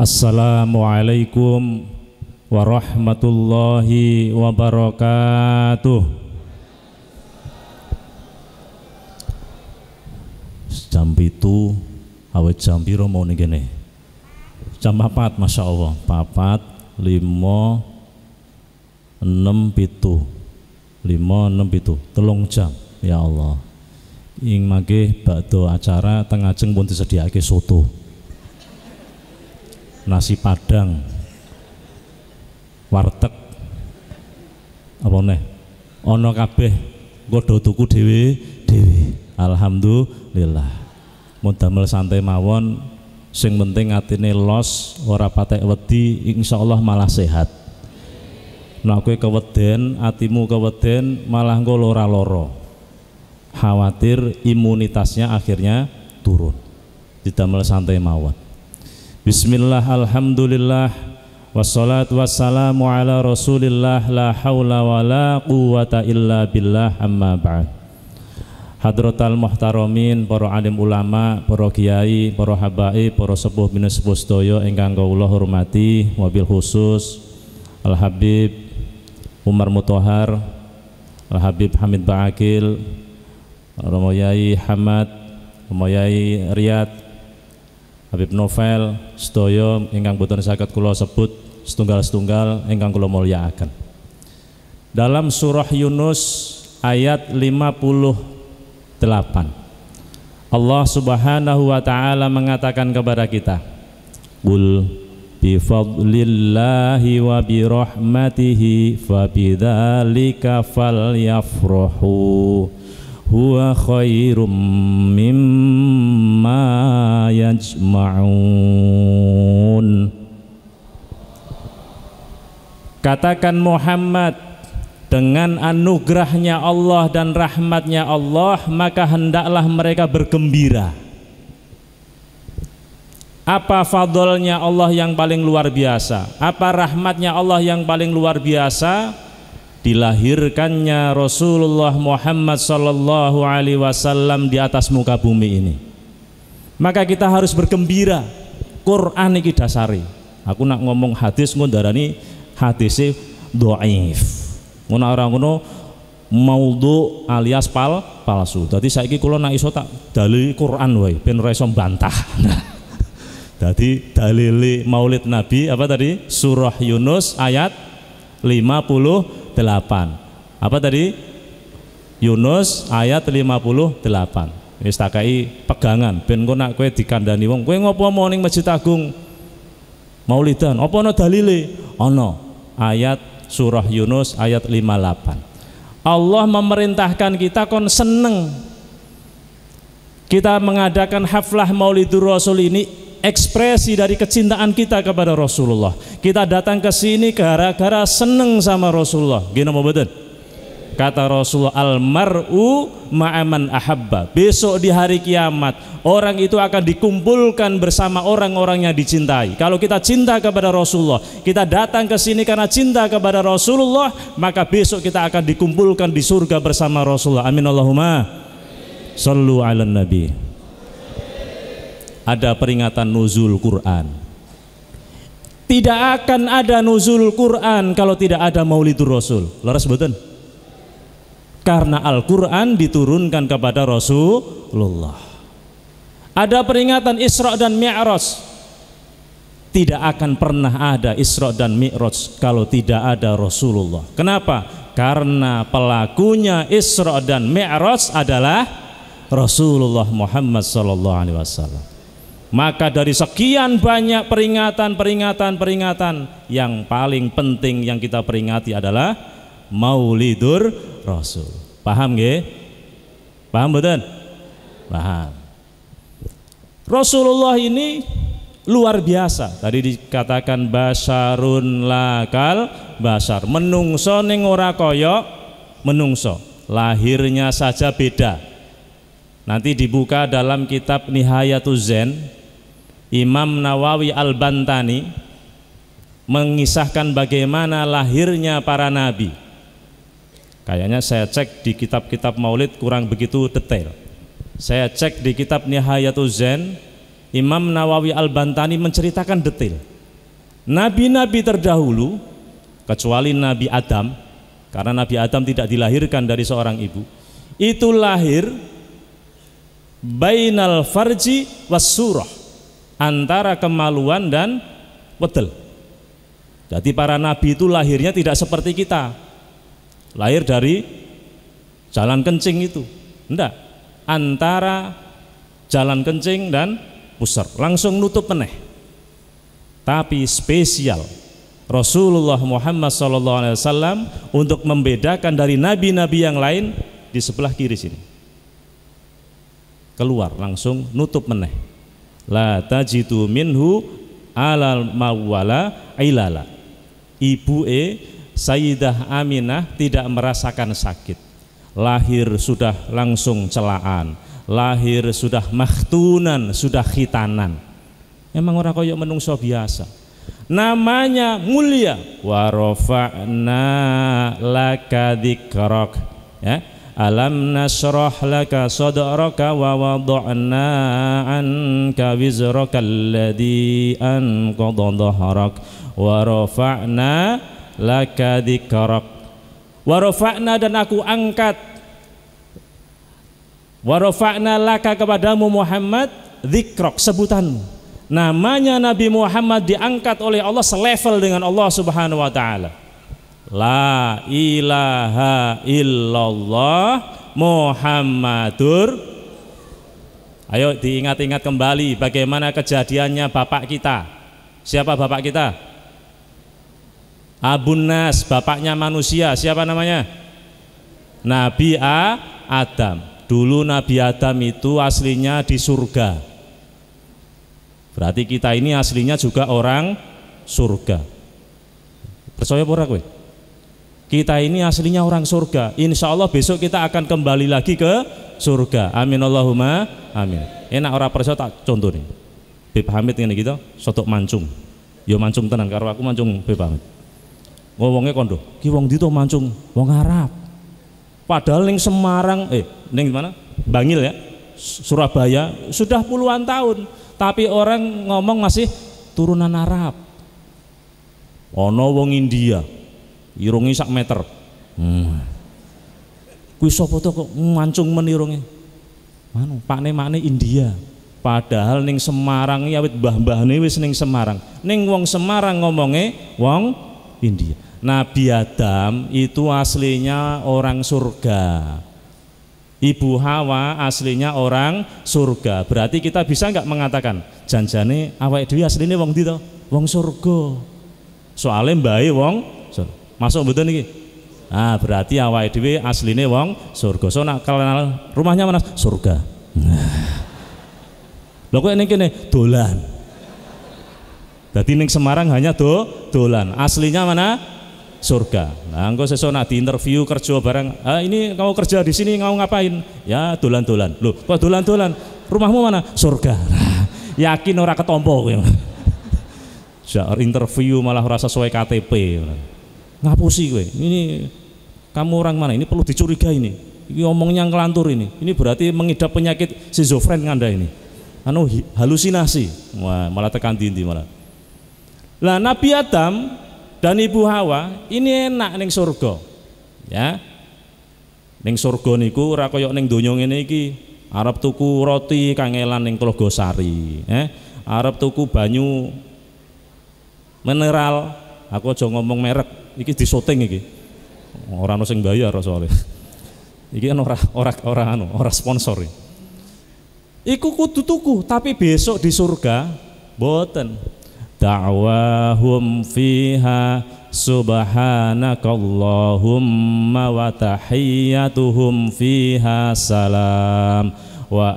Assalamualaikum warahmatullahi wabarakatuh. Jam itu awet jam biru mau nih gini? Jam papat, masya Allah, papat, limo, enam pitu, limo, enam pitu, telung jam, ya Allah. Ing mage bakdo acara jeng pun disediakan soto nasi padang warteg apa nih ono kabeh godo tuku dewi dewi alhamdulillah mudah santai mawon sing penting ini los ora patek wedi insya Allah malah sehat nek nah, kowe keweden atimu keweden malah ngolora ora loro khawatir imunitasnya akhirnya turun tidak santai mawon Bismillah alhamdulillah Wassalatu wassalamu ala rasulillah La hawla wa la quwata illa billah amma ba'd Hadrotal Muhtaromin, Para alim ulama, para kiai, para habai Para sepuh bin sepuh sedoyo Engkang kaulah hormati Wabil khusus Al-Habib Umar Mutohar Al-Habib Hamid Ba'akil Romo Hamad Romo Yai Riyad Habib Novel sedaya Engkang buton sakat kulo sebut setunggal-setunggal kulo Mulia akan. Dalam surah Yunus ayat 58 Allah Subhanahu wa taala mengatakan kepada kita "Bul bi fadlillahi wa bi rahmatihi fa bidzalika falyafrahu huwa khairum mimma yajma'un Katakan Muhammad dengan anugerahnya Allah dan rahmatnya Allah maka hendaklah mereka bergembira apa fadolnya Allah yang paling luar biasa apa rahmatnya Allah yang paling luar biasa dilahirkannya Rasulullah Muhammad sallallahu alaihi wasallam di atas muka bumi ini. Maka kita harus bergembira. Quran iki dasari. Aku nak ngomong hadis ngono ini hadisnya dhaif. Ngono ora ngono maudhu alias pal palsu. saya ini kalau nak iso tak Quran wae ben ora iso bantah. Jadi dalili Maulid Nabi apa tadi? Surah Yunus ayat 50 apa tadi? Yunus ayat 58. Wis pegangan ben engko nak kowe dikandani wong, kowe ngopo mau ning Masjid Agung Maulidan? Apa ana dalile? Ana ayat surah Yunus ayat 58. Allah memerintahkan kita kon seneng kita mengadakan haflah Maulidur Rasul ini ekspresi dari kecintaan kita kepada Rasulullah. Kita datang ke sini gara-gara seneng sama Rasulullah. Gino mau betul? Kata Rasulullah, almaru ma'aman ahabba. Besok di hari kiamat, orang itu akan dikumpulkan bersama orang-orang yang dicintai. Kalau kita cinta kepada Rasulullah, kita datang ke sini karena cinta kepada Rasulullah, maka besok kita akan dikumpulkan di surga bersama Rasulullah. Amin Allahumma. Sallu ala nabi ada peringatan nuzul Quran. Tidak akan ada nuzul Quran kalau tidak ada Maulidur Rasul. Leres betul? Karena Al-Quran diturunkan kepada Rasulullah. Ada peringatan Isra dan Mi'raj. Tidak akan pernah ada Isra dan Mi'raj kalau tidak ada Rasulullah. Kenapa? Karena pelakunya Isra dan Mi'raj adalah Rasulullah Muhammad SAW maka dari sekian banyak peringatan, peringatan, peringatan yang paling penting yang kita peringati adalah Maulidur Rasul. Paham gak? Paham betul? Paham. Rasulullah ini luar biasa. Tadi dikatakan basarun lakal basar, menungso ning ora koyok. menungso. Lahirnya saja beda. Nanti dibuka dalam kitab Nihayatuz Zen Imam Nawawi Al-Bantani mengisahkan bagaimana lahirnya para nabi. Kayaknya saya cek di kitab-kitab Maulid kurang begitu detail. Saya cek di kitab Nihayatul Zain, Imam Nawawi Al-Bantani menceritakan detail. Nabi-nabi terdahulu kecuali Nabi Adam karena Nabi Adam tidak dilahirkan dari seorang ibu. Itu lahir bainal farji was surah antara kemaluan dan wedel. Jadi para nabi itu lahirnya tidak seperti kita. Lahir dari jalan kencing itu. Enggak. Antara jalan kencing dan pusar. Langsung nutup meneh. Tapi spesial. Rasulullah Muhammad SAW untuk membedakan dari nabi-nabi yang lain di sebelah kiri sini. Keluar langsung nutup meneh la tajitu minhu alal mawala ilala ibu e Sayyidah Aminah tidak merasakan sakit lahir sudah langsung celaan lahir sudah maktunan sudah khitanan emang orang koyok menungso biasa namanya mulia warofa'na laka dikrok ya Alam nasrah laka sadraka wa wada'na anka wizraka alladhi anqadha dhahrak wa rafa'na laka dhikrak wa rafa'na dan aku angkat wa rafa'na laka kepadamu Muhammad dhikrak sebutanmu namanya Nabi Muhammad diangkat oleh Allah selevel dengan Allah Subhanahu wa taala La ilaha illallah Muhammadur Ayo diingat-ingat kembali bagaimana kejadiannya bapak kita. Siapa bapak kita? Abunas, bapaknya manusia. Siapa namanya? Nabi A. Adam. Dulu Nabi Adam itu aslinya di surga. Berarti kita ini aslinya juga orang surga. Percaya pura kue? Kita ini aslinya orang surga. Insya Allah besok kita akan kembali lagi ke surga. Amin Allahumma. Amin. Enak orang percaya tak contoh nih. Beb Hamid ini gitu, sotok mancung. Yo mancung tenang karena aku mancung Beb Hamid. Ngomongnya kondo, ki wong dito mancung, wong Arab. Padahal neng Semarang, eh neng mana? Bangil ya, Surabaya sudah puluhan tahun, tapi orang ngomong masih turunan Arab. Ono wong India, irungi sak meter hmm. kuwi sapa to kok mancung men irunge manu pakne makne India padahal ning Semarang ya wit mbah-mbahne wis ning Semarang ning wong Semarang ngomonge wong India Nabi Adam itu aslinya orang surga Ibu Hawa aslinya orang surga. Berarti kita bisa nggak mengatakan janjane awake dhewe asline wong ndi to? Wong surga. Soale mbae wong surga masuk betul nih ah berarti awal asli nih wong surga so nak kenal rumahnya mana surga lo kok ini kene dolan jadi ning Semarang hanya do dolan aslinya mana surga nah engkau sesona nak interview kerja bareng, ah, ini kamu kerja di sini mau ngapain ya dolan-dolan loh kok dolan-dolan rumahmu mana surga yakin orang ketompo kowe interview malah rasa sesuai KTP ngapusi gue ini kamu orang mana ini perlu dicurigai ini ini omongnya ngelantur ini ini berarti mengidap penyakit schizofren anda ini anu halusinasi wah malah tekan dinding malah lah Nabi Adam dan Ibu Hawa ini enak neng surga ya neng surga niku rakyat neng ning ini ki iki Arab tuku roti kangelan neng Tlaga eh ya. Arab tuku banyu mineral Aku aja ngomong merek, iki di iki. Ora ono bayar soalnya. Iki kan orang-orang orang anu, ora sponsor. ini Iku kudu tuku, tapi besok di surga boten. Da'wahum fiha subhanakallahumma wa tahiyyatuhum fiha salam wa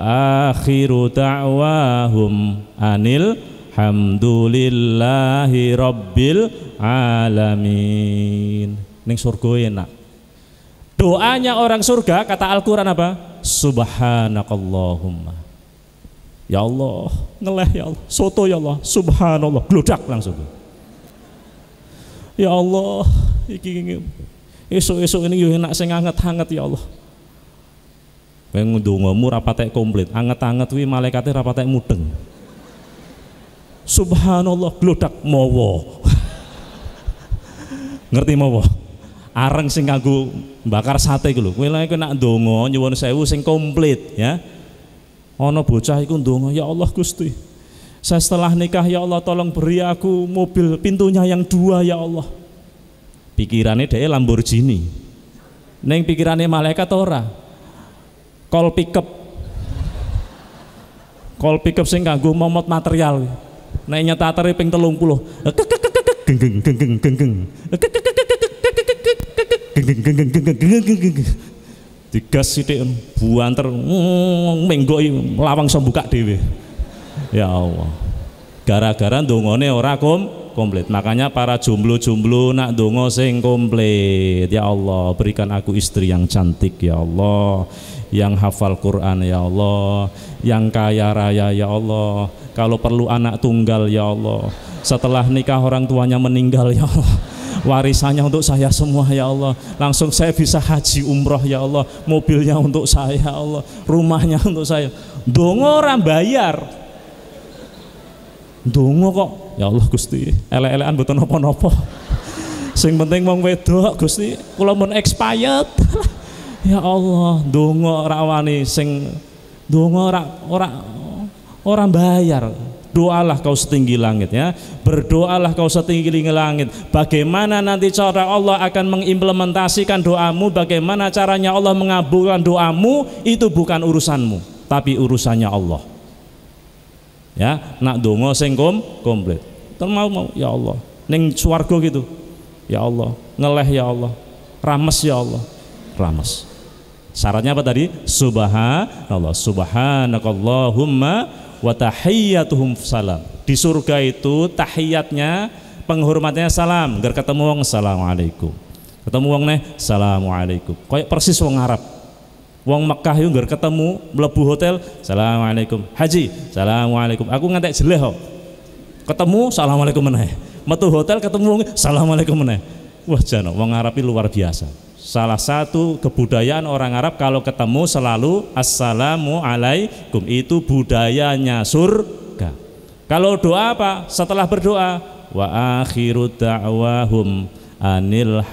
akhiru da'wahum anil hamdulillahi rabbil alamin. Ning surga enak. Ya, Doanya orang surga kata Al-Qur'an apa? Subhanakallahumma. Ya Allah, ngeleh ya Allah, soto ya Allah, subhanallah, gludak langsung. Ya Allah, iki esuk-esuk ini yo enak sing anget-anget ya Allah. Pengen ndongamu ra patek komplit, anget-anget kuwi malaikate ra patek mudeng. Subhanallah, gludak mawa. Ngerti mau Areng sing kanggo bakar sate iku lho. Kowe lek nak ndonga nyuwun sewu sing komplit ya. Ana bocah iku ndonga, "Ya Allah Gusti, saya setelah nikah ya Allah tolong beri aku mobil pintunya yang dua ya Allah." Pikirannya dia Lamborghini. Neng pikirannya malaikat ora. call pickup. call pickup sing kanggo momot material. Nek nyetateri ping telung Kekekek geng geng geng geng geng geng geng geng geng geng geng geng geng tiga sidik buanter menggoi mm, lawang sembuka dewi ya Allah gara-gara dongone ora kom komplit makanya para jomblo-jomblo nak dongo sing komplit ya Allah berikan aku istri yang cantik ya Allah yang hafal Quran ya Allah yang kaya raya ya Allah kalau perlu anak tunggal ya Allah setelah nikah orang tuanya meninggal ya Allah warisannya untuk saya semua ya Allah langsung saya bisa haji umroh ya Allah mobilnya untuk saya ya Allah rumahnya untuk saya dongo orang bayar dongo kok ya Allah Gusti ele-elean butuh nopo-nopo sing penting mau wedok Gusti kalau mau expired ya Allah dongo rawani sing dongo orang orang orang bayar doalah kau setinggi langit ya berdoalah kau setinggi langit bagaimana nanti cara Allah akan mengimplementasikan doamu bagaimana caranya Allah mengabulkan doamu itu bukan urusanmu tapi urusannya Allah ya nak dongo singkom komplit termau mau ya Allah neng swargo gitu ya Allah ngeleh ya Allah rames ya Allah rames syaratnya apa tadi subhanallah subhanakallahumma wa tahiyyatuhum salam. Di surga itu tahiyatnya penghormatnya salam, gar ketemu wong assalamualaikum. Ketemu wong neh assalamualaikum. Kayak persis wong Arab. Wong Mekah yo gar ketemu mlebu hotel assalamualaikum. Haji assalamualaikum. Aku ngantek jeleh kok. Ketemu assalamualaikum meneh. Metu hotel ketemu wong assalamualaikum meneh. Wah jano wong Arab luar biasa. Salah satu kebudayaan orang Arab kalau ketemu selalu assalamu alaikum itu budayanya surga. Kalau doa apa? Setelah berdoa wa akhiru da'wahum anilhamdulillahi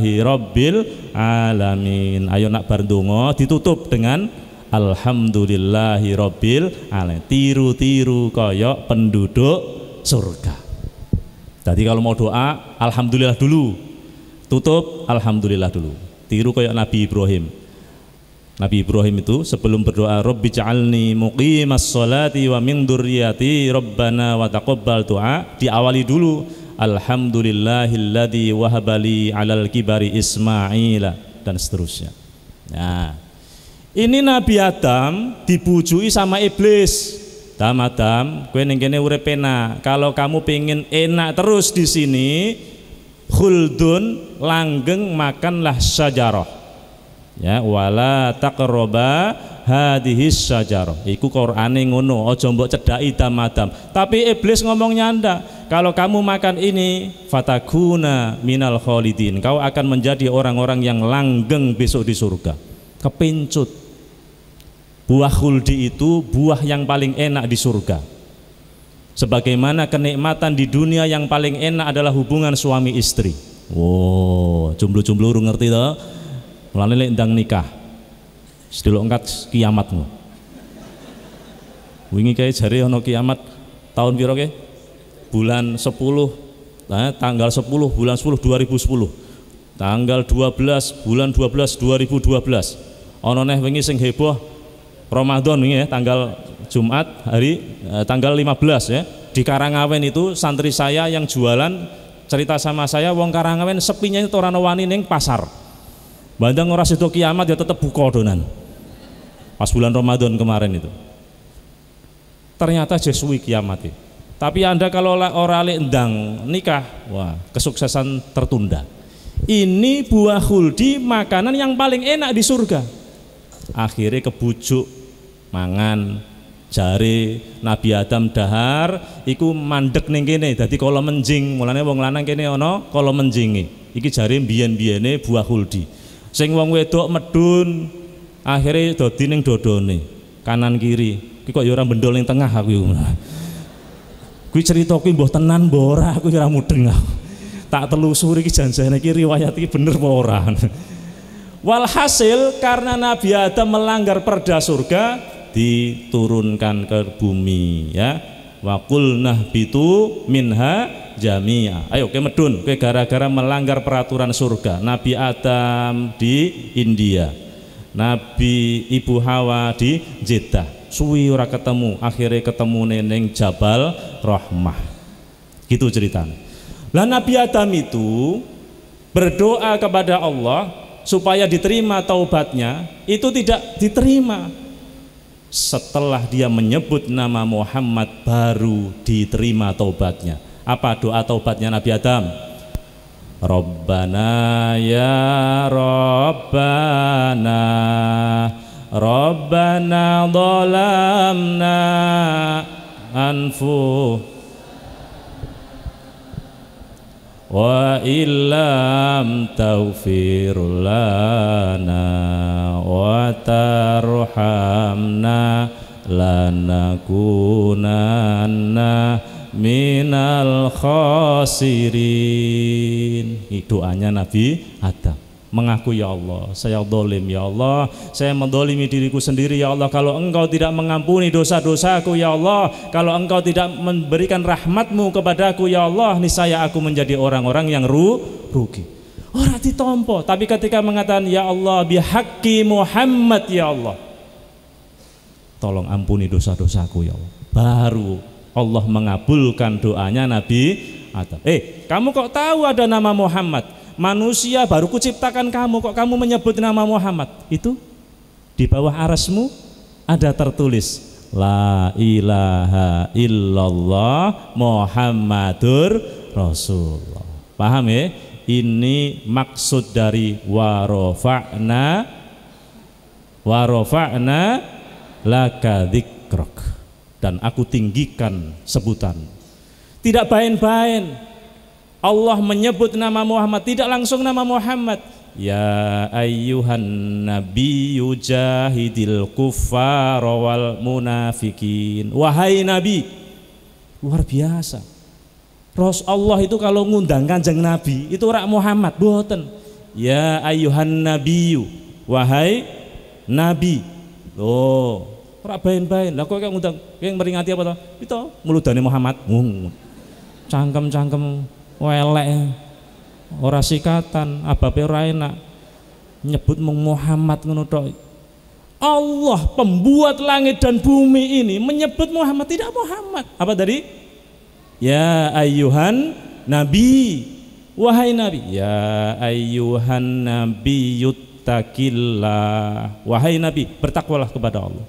hamdulillahi rabbil alamin. Ayo nak berdungo ditutup dengan alhamdulillahi rabbil alamin. Tiru-tiru koyok penduduk surga. Jadi kalau mau doa alhamdulillah dulu. Tutup alhamdulillah dulu. Tiru kayak Nabi Ibrahim. Nabi Ibrahim itu sebelum berdoa Rabbi ja'alni muqimas sholati wa min durriyati rabbana wa taqabbal du'a diawali dulu alhamdulillahilladzi wahabali 'alal kibari isma'ila dan seterusnya. Nah, ini Nabi Adam dibujui sama iblis. Adam Adam, kowe ning kene urip Kalau kamu pengen enak terus di sini, khuldun langgeng makanlah sajarah ya wala taqroba hadihis sajarah iku Qur'ane ngono aja mbok cedhaki damadam tapi iblis ngomongnya anda, kalau kamu makan ini fataguna minal khalidin kau akan menjadi orang-orang yang langgeng besok di surga kepincut buah khuldi itu buah yang paling enak di surga Sebagaimana kenikmatan di dunia yang paling enak adalah hubungan suami istri. Wow, jomblo-jomblo urung ngerti to. Mulane lek ndang nikah. Sedelok engkat kiamatmu. Wingi kae jare ana kiamat tahun piro ke? Bulan 10 eh, tanggal 10 bulan 10 2010. Tanggal 12 bulan 12 2012. Ana neh wingi sing heboh Ramadan ini ya tanggal Jumat hari eh, tanggal 15 ya di Karangawen itu santri saya yang jualan cerita sama saya wong Karangawen sepinya itu orang wani neng pasar bandang orang situ kiamat ya tetap buka donan pas bulan Ramadan kemarin itu ternyata Jesui kiamat ya. tapi anda kalau orang endang nikah wah kesuksesan tertunda ini buah huldi makanan yang paling enak di surga akhirnya kebujuk mangan jari Nabi Adam dahar iku mandek ning kene dadi kala menjing mulane wong lanang kene ana kala menjinge iki jari biyen-biyene buah huldi sing wong wedok medun akhirnya dadi ning dodone kanan kiri iki kok ya ora bendol ning tengah aku iku ya. kuwi cerita kuwi mbah tenan mbah ora aku ora mudeng tak telusuri iki janjane iki riwayat iki bener apa ora Walhasil karena Nabi Adam melanggar perda surga, diturunkan ke bumi ya wakul itu minha jamia ayo ke medun ke gara-gara melanggar peraturan surga Nabi Adam di India Nabi Ibu Hawa di Jeddah suwi ora ketemu akhirnya ketemu neneng Jabal Rahmah gitu ceritanya lah Nabi Adam itu berdoa kepada Allah supaya diterima taubatnya itu tidak diterima setelah dia menyebut nama Muhammad baru diterima taubatnya apa doa taubatnya Nabi Adam Rabbana ya Rabbana Rabbana dolamna anfu wa illam taufir lana wa tarhamna lanakunanna minal khasirin. Doanya Nabi Adam mengaku ya Allah saya dolim ya Allah saya mendolimi diriku sendiri ya Allah kalau engkau tidak mengampuni dosa-dosaku ya Allah kalau engkau tidak memberikan rahmatmu kepadaku ya Allah saya aku menjadi orang-orang yang ru rugi orang oh, ditompo tapi ketika mengatakan ya Allah bihaki Muhammad ya Allah tolong ampuni dosa-dosaku ya Allah baru Allah mengabulkan doanya Nabi Adam eh kamu kok tahu ada nama Muhammad manusia baru kuciptakan kamu kok kamu menyebut nama Muhammad itu di bawah arasmu ada tertulis la ilaha illallah Muhammadur Rasulullah paham ya ini maksud dari warofa'na warofa'na laka dikrok dan aku tinggikan sebutan tidak bain-bain Allah menyebut nama Muhammad tidak langsung nama Muhammad Ya ayyuhan Nabi yujahidil kuffar wal munafikin Wahai nabi Luar biasa Ros Allah itu kalau ngundang kanjeng nabi Itu rak Muhammad Boten Ya ayyuhan Nabi. Wahai nabi Oh rak bain-bain lah kok kayak ngundang Kayak meringati apa toh itu muludani Muhammad cangkem-cangkem welek ora sikatan ababe ora enak nyebut mung Muhammad ngono tok Allah pembuat langit dan bumi ini menyebut Muhammad tidak Muhammad apa tadi ya ayuhan nabi wahai nabi ya ayuhan nabi yuttaqillah wahai nabi bertakwalah kepada Allah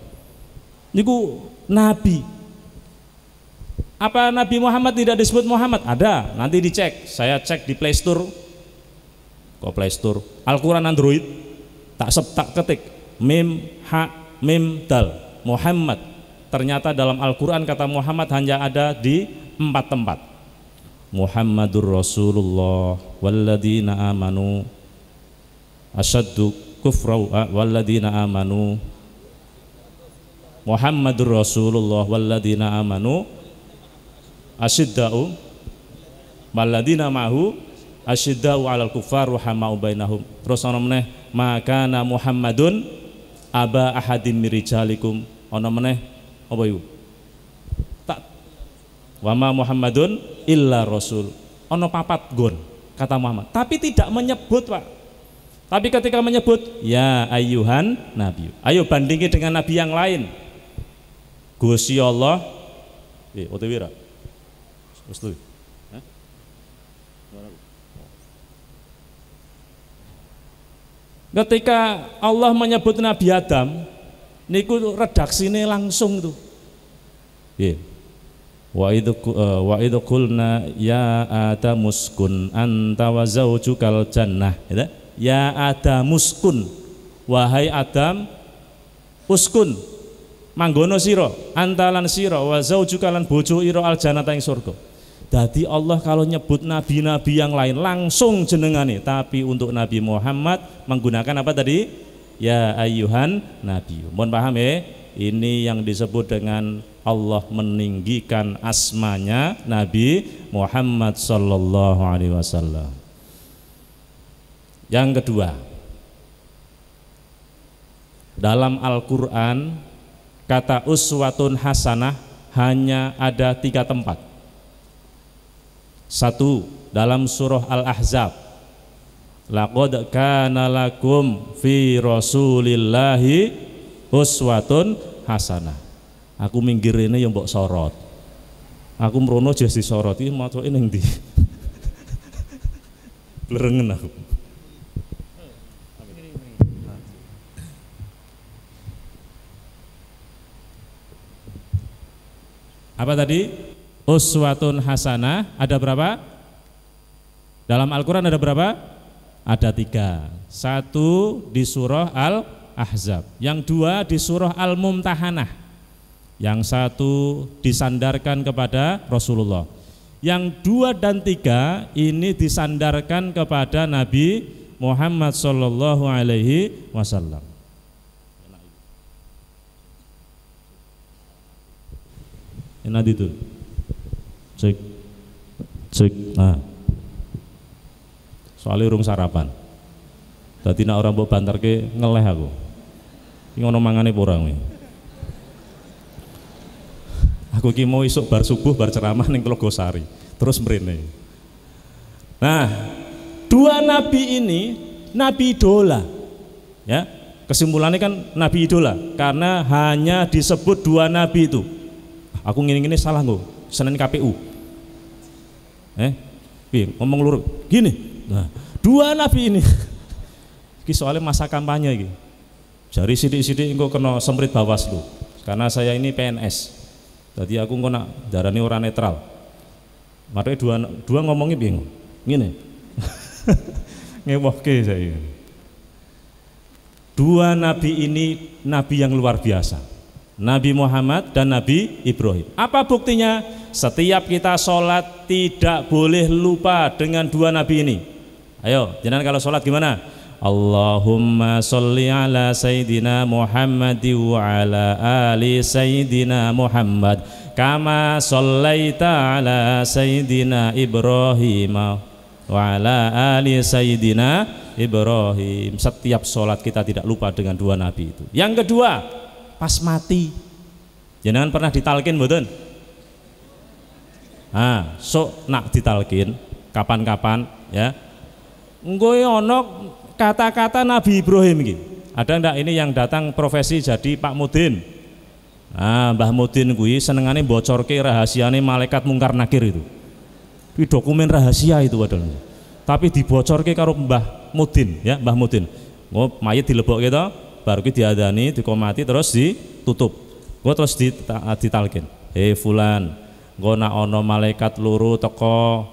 niku nabi apa Nabi Muhammad tidak disebut Muhammad? Ada, nanti dicek. Saya cek di Play Store. Kok Play Store? Al-Qur'an Android. Tak sep, tak ketik. Mim ha mim dal Muhammad. Ternyata dalam Al-Qur'an kata Muhammad hanya ada di empat tempat. Muhammadur Rasulullah walladzina amanu asyaddu kufrau walladzina amanu Muhammadur Rasulullah walladzina amanu asyidda'u maladina ma'hu asyidda'u 'alal kufar rahamau bainahum. Terus ana meneh maka na Muhammadun aba ahadim mirijalikum. Ana meneh apa ibu Tak wama Muhammadun illa rasul. Ana papat gun kata Muhammad, tapi tidak menyebut, Pak. Tapi ketika menyebut ya ayuhan nabi. Ayo bandingi dengan nabi yang lain. Gusti Allah. Eh, iya, otewira. Setuju? Ketika Allah menyebut Nabi Adam, niku ini langsung itu. Yeah. Iya. Wa itu eh, wa itu kulna ya adamuskun anta wa zaujukal jannah iya. ya, ada muskun, wahai Adam uskun manggono siro antalan siro sira wa zaujukal lan bojo ira al jannah ing surga jadi Allah kalau nyebut nabi-nabi yang lain langsung jenengane, tapi untuk Nabi Muhammad menggunakan apa tadi? Ya ayuhan nabi. Mohon paham ya? Ini yang disebut dengan Allah meninggikan asmanya Nabi Muhammad sallallahu alaihi wasallam. Yang kedua, dalam Al-Qur'an kata uswatun hasanah hanya ada tiga tempat satu dalam surah Al-Ahzab. Laqad kana lakum fi Rasulillahi uswatun hasanah. Aku ini yang mbok sorot. Aku mrono jes disorot iki macoke ini di Lerengen aku. Apa tadi? uswatun hasanah ada berapa? Dalam Al-Quran ada berapa? Ada tiga. Satu di surah Al-Ahzab. Yang dua di surah Al-Mumtahanah. Yang satu disandarkan kepada Rasulullah. Yang dua dan tiga ini disandarkan kepada Nabi Muhammad Sallallahu Alaihi Wasallam. Enak itu cek cek nah soalnya urung sarapan tadi nak orang bawa bantar ke ngeleh aku ini ngono mangane porang aku ki mau isuk bar subuh bar ceramah ning gosari. terus merine nah dua nabi ini nabi Dola, ya kesimpulannya kan nabi idola karena hanya disebut dua nabi itu aku ngini-ngini salah nggak senin KPU eh ngomong lurus gini nah dua nabi ini iki soalnya masa kampanye gitu, jari sidik-sidik engkau kena bawas bawaslu karena saya ini PNS jadi aku kena nak darani orang netral makanya dua dua ngomongnya bingung gini ngewoke saya dua nabi ini nabi yang luar biasa Nabi Muhammad dan Nabi Ibrahim. Apa buktinya? Setiap kita sholat tidak boleh lupa dengan dua Nabi ini. Ayo, jangan kalau sholat gimana? Allahumma sholli ala Sayyidina Muhammad wa ala ali Sayyidina Muhammad kama shallaita ala Sayyidina Ibrahim wa ala ali Sayyidina Ibrahim. Setiap sholat kita tidak lupa dengan dua Nabi itu. Yang kedua, pas mati jangan pernah ditalkin mboten ah so nak ditalkin kapan-kapan ya gue onok ya kata-kata Nabi Ibrahim gitu ada ndak ini yang datang profesi jadi Pak Mudin ah Mbah Mudin gue senengane bocor ke rahasia nih malaikat mungkar nakir itu di dokumen rahasia itu padahal tapi dibocor ke karo Mbah Mudin ya Mbah Mudin oh, mayat dilebok gitu akbar kuwi diadani dikomati terus ditutup gua terus ditalkin hei fulan engko nak ana malaikat loro teko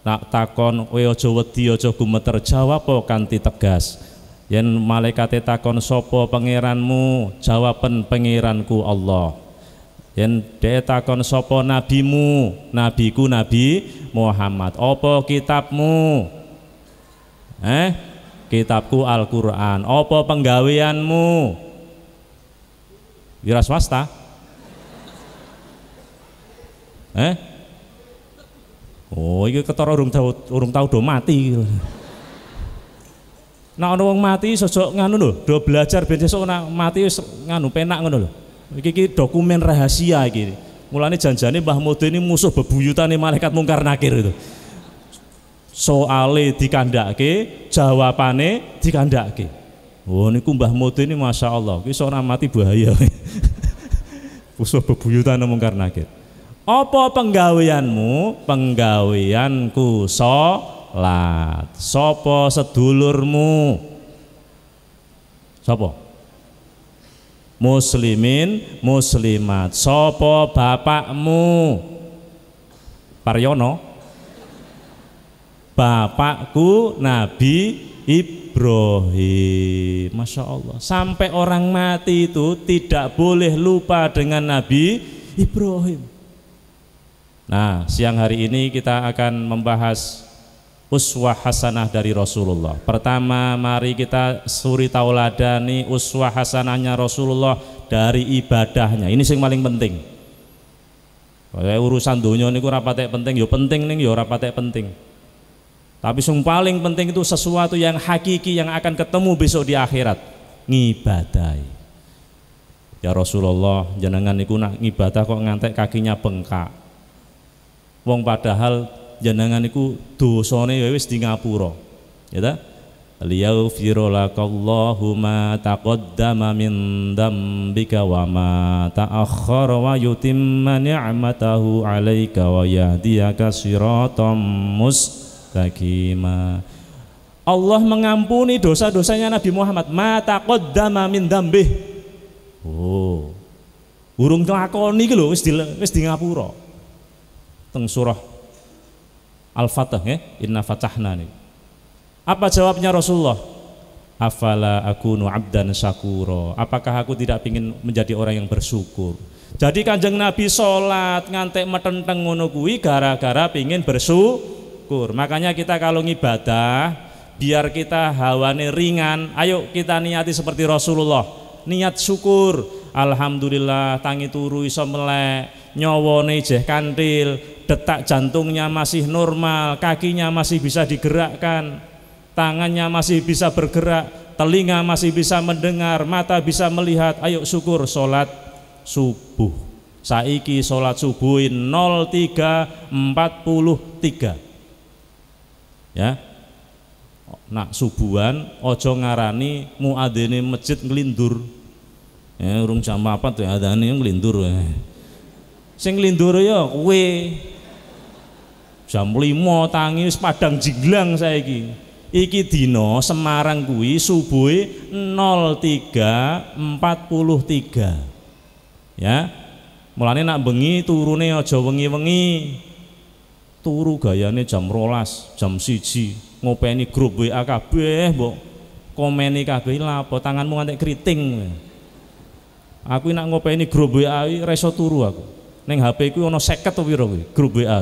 nak takon kowe aja wedi aja gumeter jawab apa kanthi tegas yen malaikate takon sapa pangeranmu jawaban pangeranku Allah yen dhek takon sapa nabimu nabiku nabi Muhammad apa kitabmu eh kitabku Al-Qur'an. Apa penggaweanmu? Wira swasta? Eh? Oh, itu ketara urung tahu, urung tahu do mati. nah orang wong mati sosok nganu loh. do belajar bensin sosok nak mati nganu penak nganu loh. Iki iki dokumen rahasia iki. Mulanya janjane Mbah mudo ini musuh bebuyutan ini malaikat mungkar nakir itu soale dikandake jawabane dikandake oh niku Mbah Muti ini Masya Allah ini seorang mati bahaya Usah bebuyutan namun karena gitu. apa penggaweanmu penggaweanku sholat. sopo sedulurmu sopo muslimin muslimat sopo bapakmu Paryono bapakku Nabi Ibrahim Masya Allah sampai orang mati itu tidak boleh lupa dengan Nabi Ibrahim Nah siang hari ini kita akan membahas uswah hasanah dari Rasulullah pertama mari kita suri tauladani uswah hasanahnya Rasulullah dari ibadahnya ini yang paling penting urusan dunia ini kurang penting yo penting nih yo rapatek penting tapi yang paling penting itu sesuatu yang hakiki yang akan ketemu besok di akhirat. Ngibadai. Ya Rasulullah, jenengan iku nak ngibadah kok ngantek kakinya bengkak. Wong padahal jenengan iku dosane ya wis di ngapura. Ya ta? liyaghfira lakallahu ma taqaddama min dambika wa ma ta'akhkhara wa yutimma ni'matahu 'alaika wa yahdiyaka siratan mustaqim mustaqima Allah mengampuni dosa-dosanya Nabi Muhammad mata qaddama min dambih oh urung kelakoni iki lho wis di wis di ngapura teng surah Al-Fatih ya inna fatahna nih apa jawabnya Rasulullah afala akunu abdan syakuro apakah aku tidak ingin menjadi orang yang bersyukur jadi kanjeng Nabi sholat ngantek metenteng ngono kuwi gara-gara pingin bersyukur syukur. Makanya kita kalau ngibadah biar kita hawane ringan, ayo kita niati seperti Rasulullah. Niat syukur. Alhamdulillah tangi turu iso melek, nyawone jeh kantil, detak jantungnya masih normal, kakinya masih bisa digerakkan, tangannya masih bisa bergerak, telinga masih bisa mendengar, mata bisa melihat. Ayo syukur salat subuh saiki sholat subuhin 0343 ya nak subuhan ojo ngarani muadzine masjid ngelindur ya urung jam apa tuh ya, yang ngelindur ya. sing ngelindur ya kowe jam 5 tangis padang jinglang saya iki dino Semarang kui subuhe 03.43 ya mulane nak bengi turune aja wengi-wengi turu gayane jam rolas jam siji ngopeni grup WA kabeh mbok komeni kabeh lapo tanganmu nganti keriting aku nak ngopeni grup WA reso turu aku Neng HP ku ono 50 to piro kuwi grup WA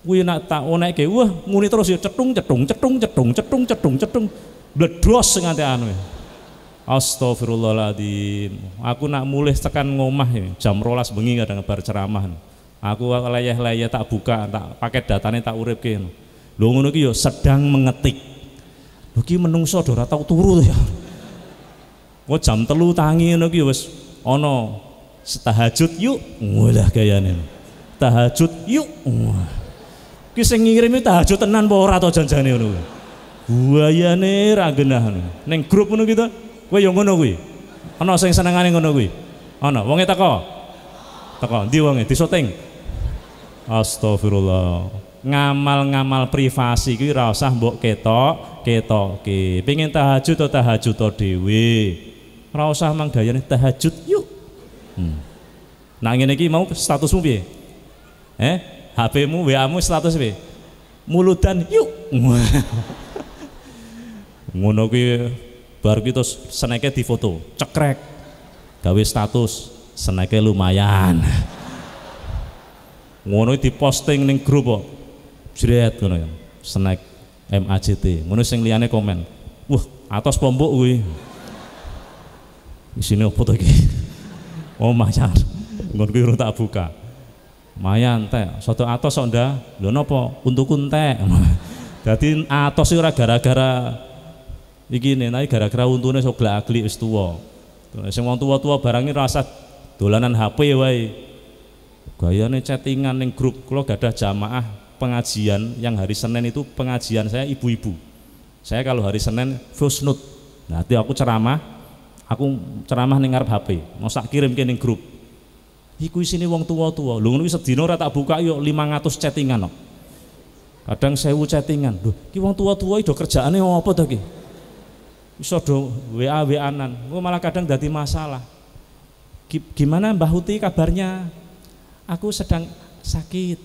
kuwi nak tak ke wah muni terus ya cetung cetung cetung cetung cetung cetung cetung bledros ngante nganti anu e. Astagfirullahaladzim Aku nak mulih tekan ngomah ya, Jam rolas bengi kadang bar ceramah Aku layah-layah tak buka, tak paket datanya tak uripke. Lho ngono ki sedang mengetik. Lho ki menungso ora tau turu ya. Kok oh, jam telu tangi ngono ki wis ana setahajud yuk. Ngolah kayane. Tahajud yuk. Ki sing ngirim tahajud tenan apa ora to janjane ngono kuwi. Buayane ra genah ning grup ngono kita. Kowe ya ngono kuwi. Ana sing senengane ngono kuwi. Ana wonge teko. Teko ndi wonge disyuting. Astagfirullah. Ngamal-ngamal privasi kuwi ora usah mbok ketok, ketoke. Pengin tahajud to tahajud to dhewe. Ora usah mangdayane tahajud yuk. Hmm. Nah ngene iki mau statusmu piye? Eh, HP-mu, WA-mu status piye? dan yuk. Ngono kuwi bar kuwi di seneke difoto, cekrek. Gawe status seneke lumayan ngono diposting ning grup kok jret ngono ya snack MAJT ngono sing liyane komen wah atas pombok kuwi isine opo to iki oh macar ngono kuwi tak buka mayan teh soto atos kok ndak lho napa untukku entek dadi atos ora gara-gara iki nih naik gara-gara untune sok agli aglik wis tuwa. Sing wong tuwa-tuwa barang ini rasa dolanan HP wae nih chattingan nih grup gak ada jamaah pengajian yang hari Senin itu pengajian saya ibu-ibu saya kalau hari Senin first note, nanti aku ceramah aku ceramah nih ngarep HP mau sak kirim ke nih grup iku sini wong tua-tua lu nulis bisa ora tak buka yuk 500 chattingan loh kadang sewu chattingan duh, ki uang tua-tua itu kerjaannya kerjaane apa tadi? ki iso do WA wa gua malah kadang jadi masalah gimana Mbah Huti kabarnya aku sedang sakit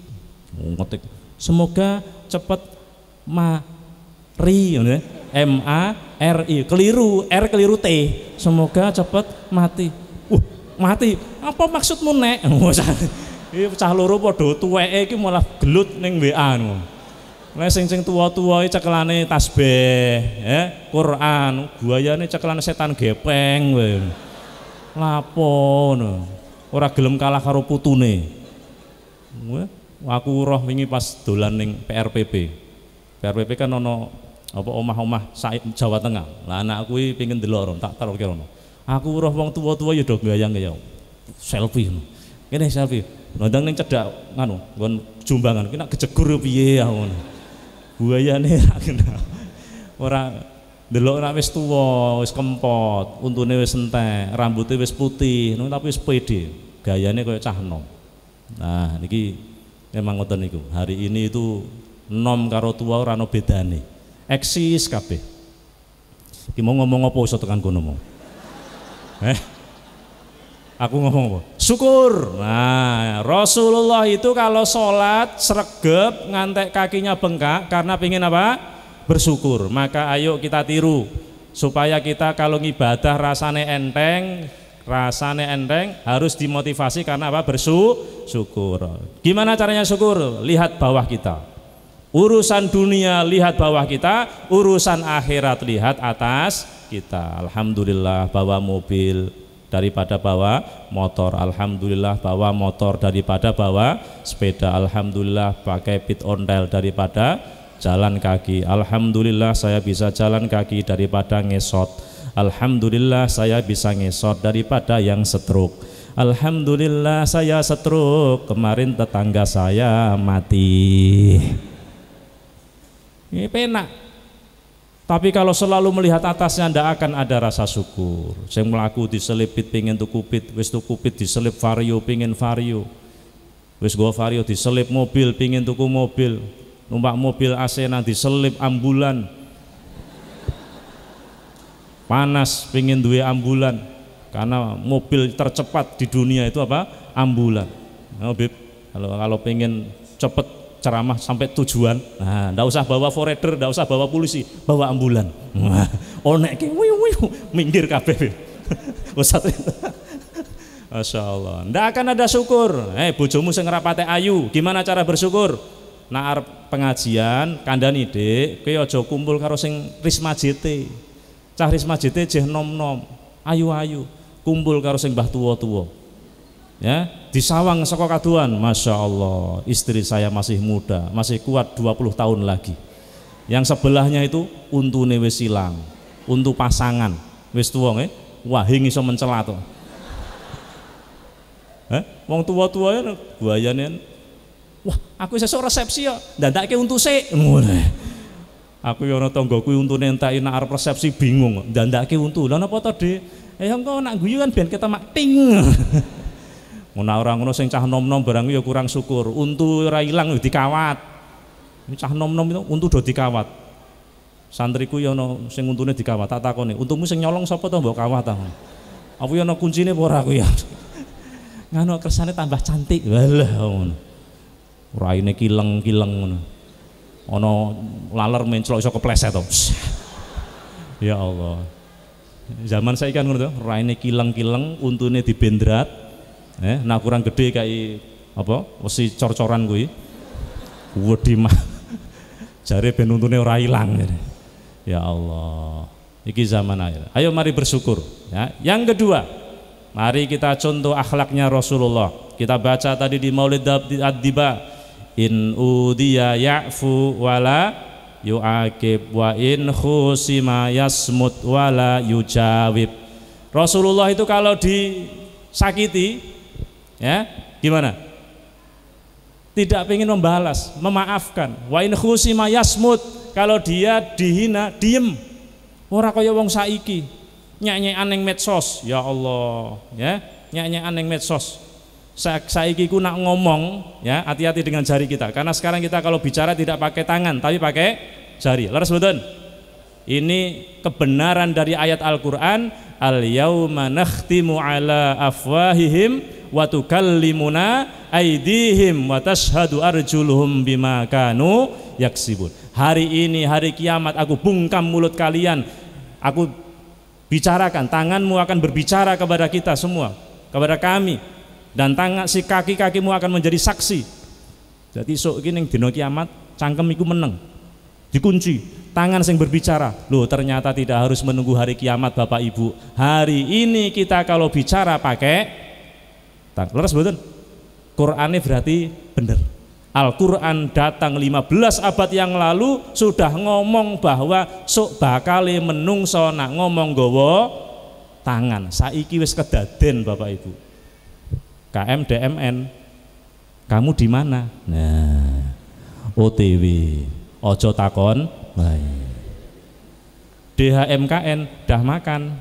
oh, ngetik semoga cepat mari ya, ya. M A R I keliru R keliru T semoga cepat mati uh mati apa maksudmu nek iki pecah iya, loro padha tuweke iki malah gelut neng WA ngono Lah sing sing tuwa-tuwa iki cekelane tasbih, ya, Quran, buayane cekelane setan gepeng kowe. Lapo ngono. Ora gelem kalah karo putune aku roh wingi pas dolan ning PRPP. PRPP kan ono apa omah-omah Jawa Tengah. Lah anak aku pingin di delok tak taruh ke rono. Aku roh wong tua-tua ya do gayang ya. Selfie. Ini selfie. Nondang ning cedak nganu, nggon jumbangan. Kena nak gejegur ya piye ya ngono. Buayane ra kenal. Ora delok nek wis tuwa, wis kempot, untune wis entek, rambutnya wis putih, tapi wis pede. Gayane kaya cah nom. Nah, niki memang ngoten niku. Hari ini itu nom karo tua ora ana bedane. Eksis kabeh. Ki mau ngomong apa iso tekan kono Eh. Aku ngomong apa? Syukur. Nah, Rasulullah itu kalau sholat sregep ngantek kakinya bengkak karena pingin apa? Bersyukur. Maka ayo kita tiru supaya kita kalau ngibadah rasane enteng, rasane enteng harus dimotivasi karena apa bersyukur gimana caranya syukur lihat bawah kita urusan dunia lihat bawah kita urusan akhirat lihat atas kita Alhamdulillah bawa mobil daripada bawa motor Alhamdulillah bawa motor daripada bawa sepeda Alhamdulillah pakai pit ondel daripada jalan kaki Alhamdulillah saya bisa jalan kaki daripada ngesot Alhamdulillah saya bisa ngesot daripada yang setruk. Alhamdulillah saya setruk kemarin tetangga saya mati ini penak tapi kalau selalu melihat atasnya ndak akan ada rasa syukur Saya melaku diselipit pingin tukupit wis tukupit diselip vario pingin vario wis gua vario diselip mobil pingin tuku mobil numpak mobil AC nanti selip ambulan panas pengen duwe ambulan karena mobil tercepat di dunia itu apa ambulan oh, Bib, kalau kalau pengen cepet ceramah sampai tujuan nah ndak usah bawa forerunner ndak usah bawa polisi bawa ambulan nah, wih wih, minggir kabeh Ustaz Masya Allah ndak akan ada syukur eh hey, bojomu sing rapate ayu gimana cara bersyukur nah pengajian kandani dek kowe aja kumpul karo sing Risma jete. Cahris masjidnya jeh nom-nom, ayu-ayu, kumpul karo sing mbah tua-tua. Ya, disawang saka kaduan, Masya Allah, istri saya masih muda, masih kuat 20 tahun lagi. Yang sebelahnya itu untuk wis silang, untu pasangan, wis tuwa nggih, wahing iso mencelat. Eh, wong tua-tua ya buayanin. Wah, aku sesuk resepsi ya, tak untu untuk Ngono aku yono ya ana tanggaku untune entek nak arep resepsi bingung ndandake untu lha napa to Dik ya engko nak guyu kan ben kita mak ting ngono ora ngono sing cah nom-nom barang ya kurang syukur untu ora ilang ya dikawat cah nom-nom itu untu do dikawat santriku ya ana sing untune dikawat tak takoni untumu sing nyolong sapa to mbok kawat ta apa ya ana kuncine apa ora aku ya ngono kersane tambah cantik walah ngono raine kileng-kileng ngono ono laler mencolok iso kepleset to. ya Allah. Zaman saya kan ngono raine kileng-kileng, untune dibendrat. Eh, nah kurang gede kayak apa? Wesi cor-coran kuwi. Wedi mah. Jare ben untune ora ilang. Ya Allah. Iki zaman akhir. Ayo mari bersyukur ya. Yang kedua, mari kita contoh akhlaknya Rasulullah. Kita baca tadi di Maulid Ad-Diba in udiya ya'fu wala yu'akib wa in khusima yasmut wala yujawib Rasulullah itu kalau disakiti ya gimana tidak ingin membalas memaafkan wa in khusima yasmut kalau dia dihina diem ora kaya wong saiki nyanyi aneng medsos ya Allah ya nyanyi aneng medsos saiki ku nak ngomong ya hati-hati dengan jari kita karena sekarang kita kalau bicara tidak pakai tangan tapi pakai jari leres betul ini kebenaran dari ayat Al-Quran al yauma nakhtimu ala afwahihim wa tukallimuna aidihim wa tashhadu arjuluhum bima kanu yaksibun hari ini hari kiamat aku bungkam mulut kalian aku bicarakan tanganmu akan berbicara kepada kita semua kepada kami dan tangan si kaki-kakimu akan menjadi saksi. Jadi sok ini yang dino kiamat cangkem iku meneng. Dikunci, tangan sing berbicara. Loh, ternyata tidak harus menunggu hari kiamat Bapak Ibu. Hari ini kita kalau bicara pakai tang. Leres Quran ini berarti benar. Al-Quran datang 15 abad yang lalu sudah ngomong bahwa sok bakal menungso nak ngomong gowo tangan saiki wis kedaden Bapak Ibu KM DMN kamu di mana nah OTW ojo takon baik DHMKN dah makan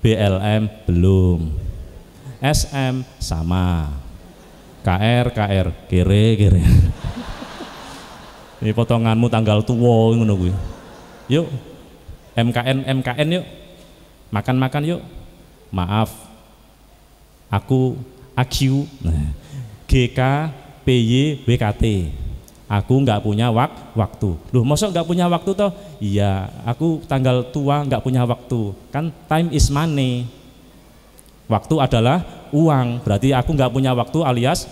BLM belum SM sama KR KR kere kere ini potonganmu tanggal tua ngono gue yuk MKN MKN yuk makan makan yuk maaf aku AQ, GK, PY, WKT. Aku nggak punya wak waktu. Loh, masuk nggak punya waktu toh? Iya, aku tanggal tua nggak punya waktu. Kan time is money. Waktu adalah uang. Berarti aku nggak punya waktu alias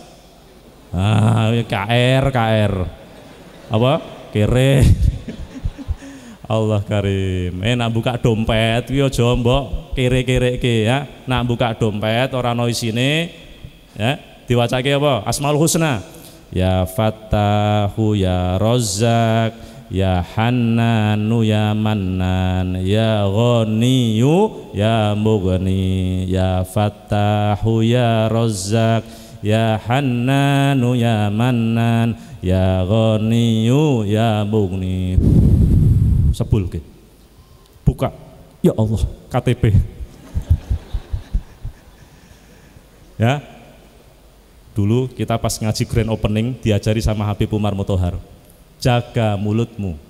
ah, KR KR. Apa? Kere. Allah karim. Eh nak buka dompet, yo jombok kere kere ke ya. Nak buka dompet orang noise ini ya diwacake apa asmaul husna ya fatahu ya Rozak ya hananu ya Manan ya ghaniyu ya mughni ya fatahu ya Rozak ya hananu ya Manan ya ghaniyu ya mughni sebul ke buka ya Allah KTP ya Dulu kita pas ngaji grand opening diajari sama Habib Umar Motohar. Jaga mulutmu.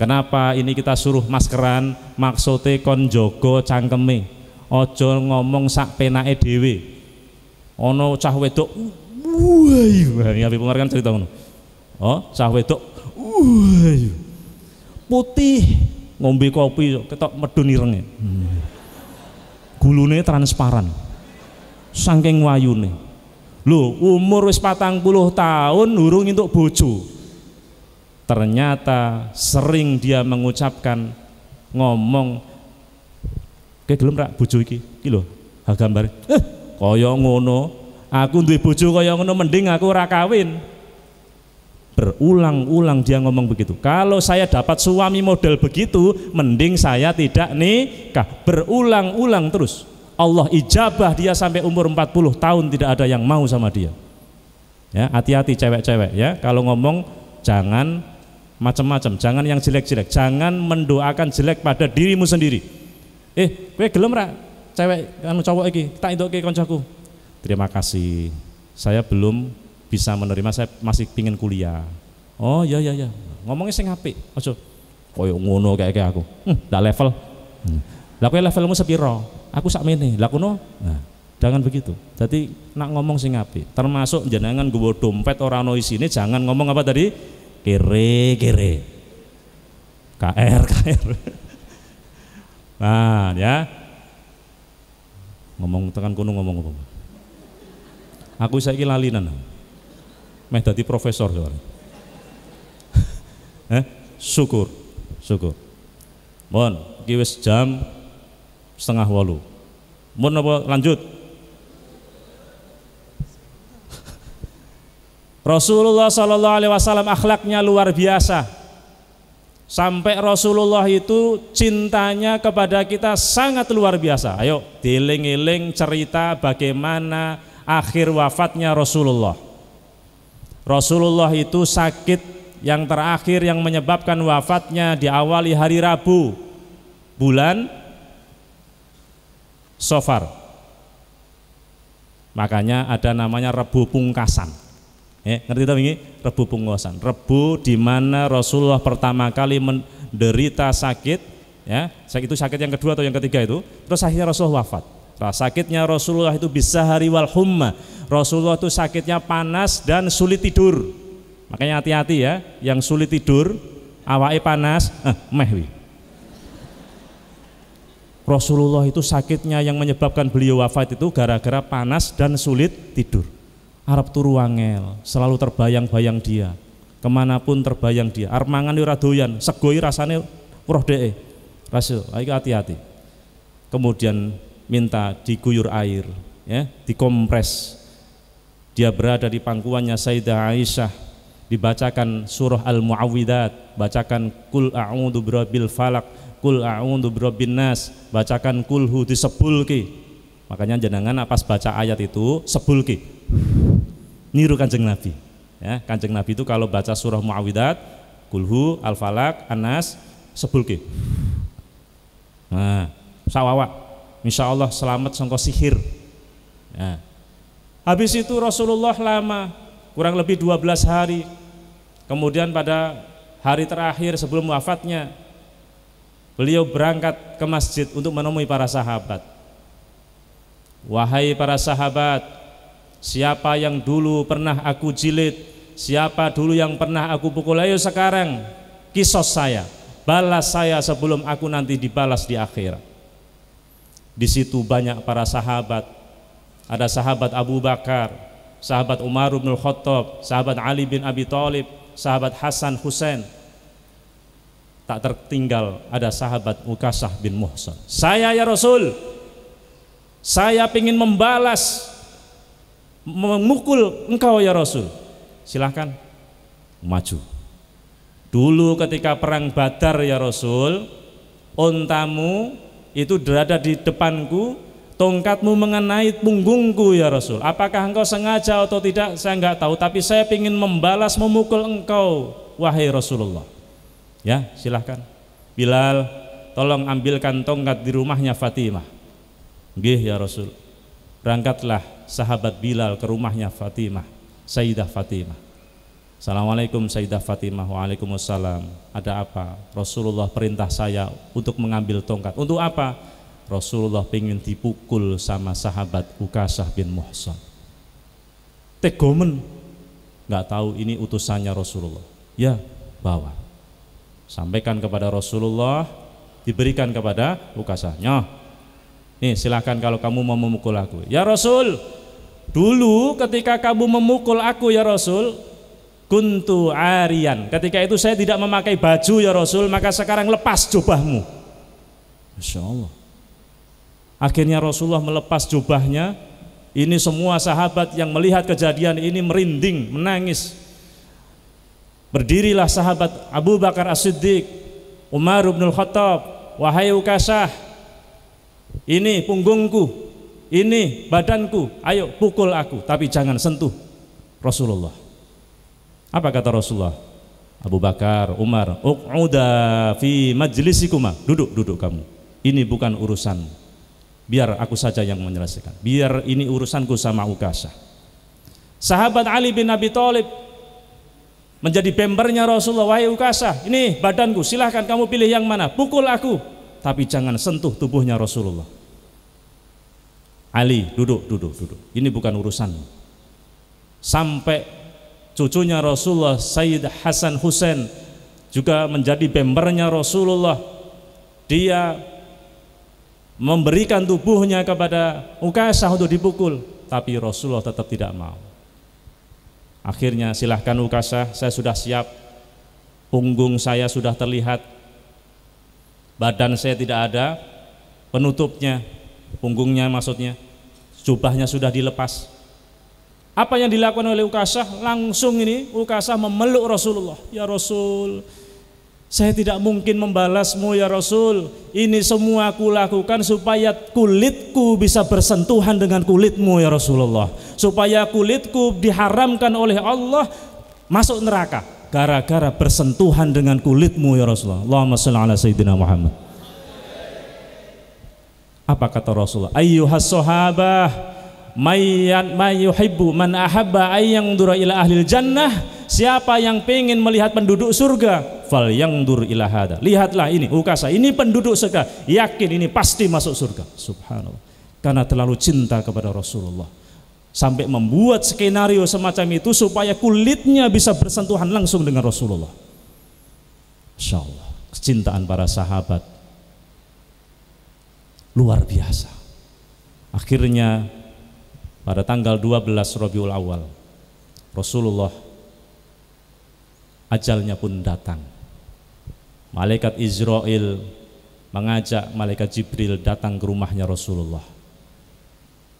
Kenapa ini kita suruh maskeran? Maksudnya konjogo, jogo cangkeme. Ojo ngomong sak penake dhewe. Ono cah wedok wah Habib Umar kan cerita ngono. Oh, cah wedok wah putih ngombe kopi ketok medun irenge. Hmm. Gulune transparan. Saking wayune lu umur wis patang puluh tahun urung untuk bucu Ternyata sering dia mengucapkan ngomong kayak gelem rak bojo iki, iki lho, ha gambar. Eh, kaya ngono, aku duwe bojo kaya ngono mending aku ora kawin. Berulang-ulang dia ngomong begitu. Kalau saya dapat suami model begitu, mending saya tidak nikah. Berulang-ulang terus Allah ijabah dia sampai umur 40 tahun tidak ada yang mau sama dia ya hati-hati cewek-cewek ya kalau ngomong jangan macam-macam jangan yang jelek-jelek jangan mendoakan jelek pada dirimu sendiri eh gue gelem ra cewek anu cowok iki tak entuk ke koncoku terima kasih saya belum bisa menerima saya masih pingin kuliah oh ya ya ya ngomongnya sing apik ojo koyo ngono kayak kayak aku hmm, dah level hmm. lah levelmu sepiro aku sak mene laku kuno nah jangan begitu jadi nak ngomong sing api termasuk jenengan gue dompet orang no isine jangan ngomong apa tadi kere kere KR KR nah ya ngomong tekan kuno ngomong apa aku saiki lalinan meh dadi profesor soalnya eh syukur syukur mohon iki jam setengah walu mau nopo lanjut Rasulullah Shallallahu Alaihi Wasallam akhlaknya luar biasa sampai Rasulullah itu cintanya kepada kita sangat luar biasa ayo diling-iling cerita bagaimana akhir wafatnya Rasulullah Rasulullah itu sakit yang terakhir yang menyebabkan wafatnya diawali hari Rabu bulan sofar. Makanya ada namanya rebu pungkasan. Ya, ngerti tak ini? Rebu pungkasan. Rebu di mana Rasulullah pertama kali menderita sakit, ya, sakit itu sakit yang kedua atau yang ketiga itu, terus akhirnya Rasulullah wafat. Nah, sakitnya Rasulullah itu bisa hari wal humma. Rasulullah itu sakitnya panas dan sulit tidur. Makanya hati-hati ya, yang sulit tidur, awake panas, eh, mehwi Rasulullah itu sakitnya yang menyebabkan beliau wafat itu gara-gara panas dan sulit tidur. Arab turu wangel, selalu terbayang-bayang dia. Kemanapun terbayang dia. Armangan ora doyan, segoi rasane roh dee. Rasul, ayo hati-hati. Kemudian minta diguyur air, ya, dikompres. Dia berada di pangkuannya Sayyidah Aisyah dibacakan surah Al-Muawwidat, bacakan kul a'udzu birabbil falak, kul a'udzu birabbin nas, bacakan kulhu ki Makanya jenengan pas baca ayat itu ki Niru Kanjeng Nabi. Ya, Kanjeng Nabi itu kalau baca surah Muawidat, kulhu, al-falak, anas, ki Nah, sawawa Insya Allah selamat sangka sihir. ya. Habis itu Rasulullah lama, kurang lebih 12 hari. Kemudian pada hari terakhir sebelum wafatnya Beliau berangkat ke masjid untuk menemui para sahabat. Wahai para sahabat, siapa yang dulu pernah aku jilid, siapa dulu yang pernah aku pukul, ayo sekarang kisos saya, balas saya sebelum aku nanti dibalas di akhir. Di situ banyak para sahabat, ada sahabat Abu Bakar, sahabat Umar bin Khattab, sahabat Ali bin Abi Thalib, sahabat Hasan Hussein tak tertinggal ada sahabat Ukasah bin Muhsan. Saya ya Rasul, saya ingin membalas, memukul engkau ya Rasul. Silahkan, maju. Dulu ketika perang Badar ya Rasul, ontamu itu berada di depanku, tongkatmu mengenai punggungku ya Rasul. Apakah engkau sengaja atau tidak? Saya nggak tahu, tapi saya ingin membalas memukul engkau wahai Rasulullah. Ya, silahkan. Bilal, tolong ambilkan tongkat di rumahnya Fatimah. Gih ya Rasul. Berangkatlah sahabat Bilal ke rumahnya Fatimah, Sayyidah Fatimah. Assalamualaikum Sayyidah Fatimah Waalaikumsalam Ada apa? Rasulullah perintah saya untuk mengambil tongkat Untuk apa? Rasulullah ingin dipukul sama sahabat Ukasah bin Muhsan Tegomen Gak tahu ini utusannya Rasulullah Ya, bawa sampaikan kepada Rasulullah diberikan kepada ukasahnya nih silahkan kalau kamu mau memukul aku ya Rasul dulu ketika kamu memukul aku ya Rasul kuntu arian ketika itu saya tidak memakai baju ya Rasul maka sekarang lepas jubahmu Masya Allah akhirnya Rasulullah melepas jubahnya ini semua sahabat yang melihat kejadian ini merinding menangis Berdirilah sahabat Abu Bakar As-Siddiq, Umar bin Khattab, wahai Ukasah, ini punggungku, ini badanku, ayo pukul aku, tapi jangan sentuh Rasulullah. Apa kata Rasulullah? Abu Bakar, Umar, uq'uda fi majlisikuma. Duduk, duduk kamu. Ini bukan urusanmu biar aku saja yang menyelesaikan biar ini urusanku sama Ukasah sahabat Ali bin Abi Thalib menjadi bempernya Rasulullah wahai Ukasah ini badanku silahkan kamu pilih yang mana pukul aku tapi jangan sentuh tubuhnya Rasulullah Ali duduk duduk duduk ini bukan urusanmu sampai cucunya Rasulullah Sayyid Hasan Hussein juga menjadi bempernya Rasulullah dia memberikan tubuhnya kepada Ukasah untuk dipukul tapi Rasulullah tetap tidak mau Akhirnya silahkan ukasa, saya sudah siap, punggung saya sudah terlihat, badan saya tidak ada, penutupnya, punggungnya maksudnya, jubahnya sudah dilepas. Apa yang dilakukan oleh ukasa, Langsung ini ukasa memeluk Rasulullah. Ya Rasul, saya tidak mungkin membalasmu ya Rasul. Ini semua aku lakukan supaya kulitku bisa bersentuhan dengan kulitmu ya Rasulullah. Supaya kulitku diharamkan oleh Allah masuk neraka gara-gara bersentuhan dengan kulitmu ya Rasulullah. Allahumma shalli ala sayyidina Muhammad. Apa kata Rasulullah? Ayyuhas sahabah mayyan mayyuhibbu man ahabba ayyang dura ila ahlil jannah. Siapa yang pengen melihat penduduk surga, fal yang dur ilahada lihatlah ini ukasa ini penduduk seka yakin ini pasti masuk surga subhanallah karena terlalu cinta kepada Rasulullah sampai membuat skenario semacam itu supaya kulitnya bisa bersentuhan langsung dengan Rasulullah Insya Allah kecintaan para sahabat luar biasa akhirnya pada tanggal 12 Rabiul Awal Rasulullah ajalnya pun datang malaikat Israel mengajak malaikat Jibril datang ke rumahnya Rasulullah.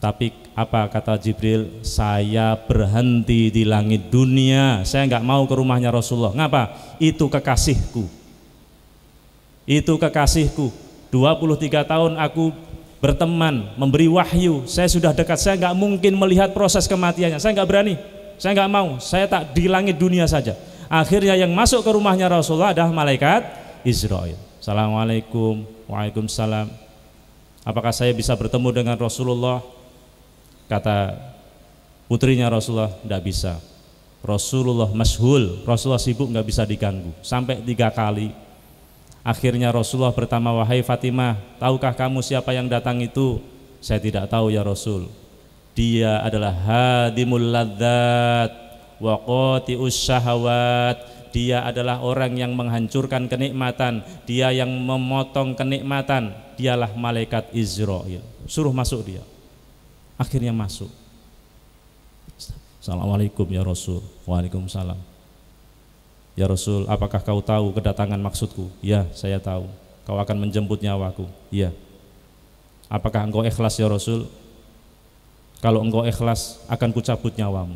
Tapi apa kata Jibril? Saya berhenti di langit dunia. Saya nggak mau ke rumahnya Rasulullah. Ngapa? Itu kekasihku. Itu kekasihku. 23 tahun aku berteman, memberi wahyu. Saya sudah dekat. Saya nggak mungkin melihat proses kematiannya. Saya nggak berani. Saya nggak mau. Saya tak di langit dunia saja. Akhirnya yang masuk ke rumahnya Rasulullah adalah malaikat Israel. Assalamualaikum, waalaikumsalam. Apakah saya bisa bertemu dengan Rasulullah? Kata putrinya Rasulullah, tidak bisa. Rasulullah mashul, Rasulullah sibuk nggak bisa diganggu. Sampai tiga kali. Akhirnya Rasulullah pertama wahai Fatimah, tahukah kamu siapa yang datang itu? Saya tidak tahu ya Rasul. Dia adalah hadimul ladzat wa qati'us syahawat dia adalah orang yang menghancurkan kenikmatan dia yang memotong kenikmatan dialah malaikat Israel suruh masuk dia akhirnya masuk Assalamualaikum ya Rasul Waalaikumsalam Ya Rasul apakah kau tahu kedatangan maksudku Ya saya tahu Kau akan menjemput nyawaku Ya Apakah engkau ikhlas ya Rasul Kalau engkau ikhlas akan kucabut nyawamu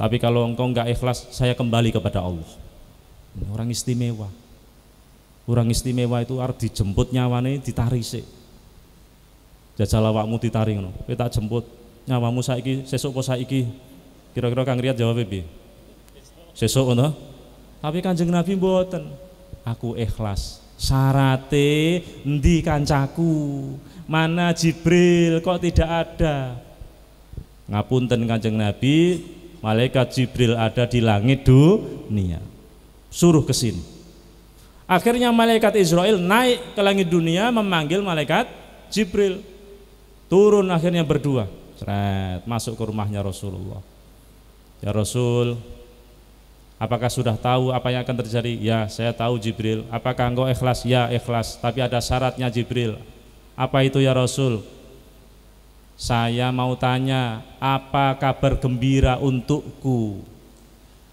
tapi kalau engkau enggak ikhlas, saya kembali kepada Allah orang istimewa orang istimewa itu harus dijemput nyawane ditarik sih jajal awakmu ditarik no. kita jemput nyawamu saiki sesuk po saiki kira-kira kang riat jawab bi. sesuk no. tapi kanjeng Nabi mboten aku ikhlas Sarate di kancaku mana Jibril kok tidak ada ngapunten kanjeng Nabi malaikat Jibril ada di langit dunia suruh ke sini. Akhirnya malaikat Israel naik ke langit dunia memanggil malaikat Jibril. Turun akhirnya berdua. Seret, masuk ke rumahnya Rasulullah. Ya Rasul, apakah sudah tahu apa yang akan terjadi? Ya, saya tahu Jibril. Apakah engkau ikhlas? Ya, ikhlas. Tapi ada syaratnya Jibril. Apa itu ya Rasul? Saya mau tanya, apa kabar gembira untukku?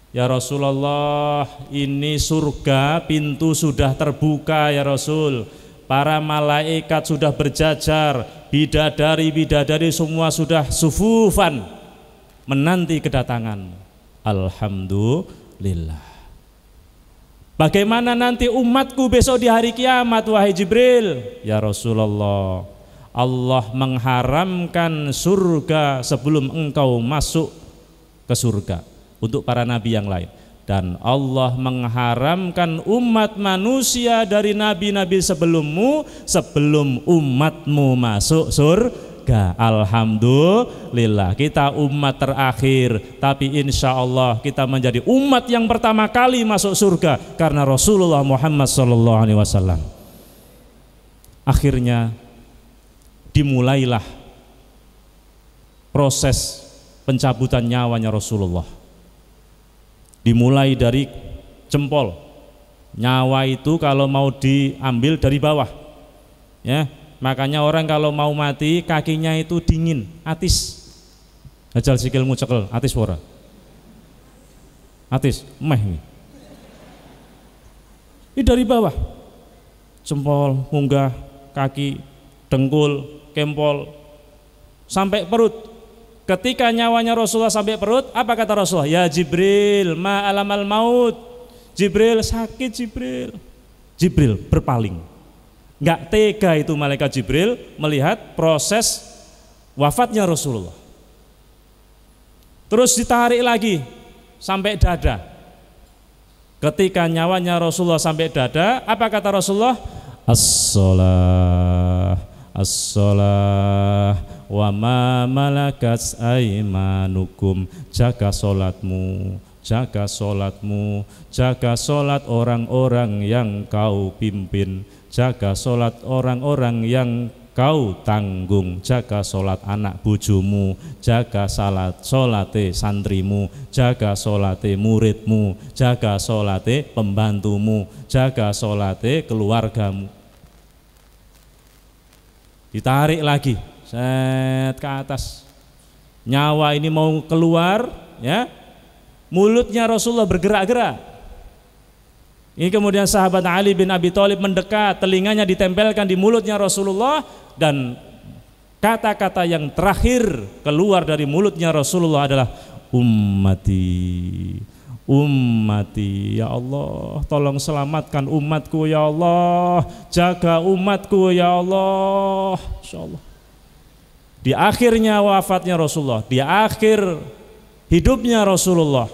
Ya Rasulullah, ini surga pintu sudah terbuka ya Rasul. Para malaikat sudah berjajar, bidadari-bidadari semua sudah sufufan menanti kedatangan. Alhamdulillah. Bagaimana nanti umatku besok di hari kiamat wahai Jibril? Ya Rasulullah, Allah mengharamkan surga sebelum engkau masuk ke surga untuk para nabi yang lain dan Allah mengharamkan umat manusia dari nabi-nabi sebelummu sebelum umatmu masuk surga Alhamdulillah kita umat terakhir tapi insya Allah kita menjadi umat yang pertama kali masuk surga karena Rasulullah Muhammad SAW akhirnya dimulailah proses pencabutan nyawanya Rasulullah dimulai dari jempol nyawa itu kalau mau diambil dari bawah ya makanya orang kalau mau mati kakinya itu dingin atis ajal sikilmu cekel atis suara atis meh ini. ini dari bawah jempol munggah kaki dengkul kempol sampai perut Ketika nyawanya Rasulullah sampai perut, apa kata Rasulullah? Ya Jibril, ma alamal maut. Jibril sakit Jibril. Jibril berpaling. Enggak tega itu malaikat Jibril melihat proses wafatnya Rasulullah. Terus ditarik lagi sampai dada. Ketika nyawanya Rasulullah sampai dada, apa kata Rasulullah? As-salah, as-salah, wa ma malakas aimanukum jaga solatmu jaga solatmu jaga solat orang-orang yang kau pimpin jaga solat orang-orang yang kau tanggung jaga solat anak bujumu jaga salat salate santrimu jaga salate muridmu jaga salate pembantumu jaga salate keluargamu ditarik lagi set ke atas nyawa ini mau keluar ya mulutnya Rasulullah bergerak-gerak ini kemudian sahabat Ali bin Abi Thalib mendekat telinganya ditempelkan di mulutnya Rasulullah dan kata-kata yang terakhir keluar dari mulutnya Rasulullah adalah ummati ummati ya Allah tolong selamatkan umatku ya Allah jaga umatku ya Allah insyaallah di akhirnya wafatnya Rasulullah, di akhir hidupnya Rasulullah.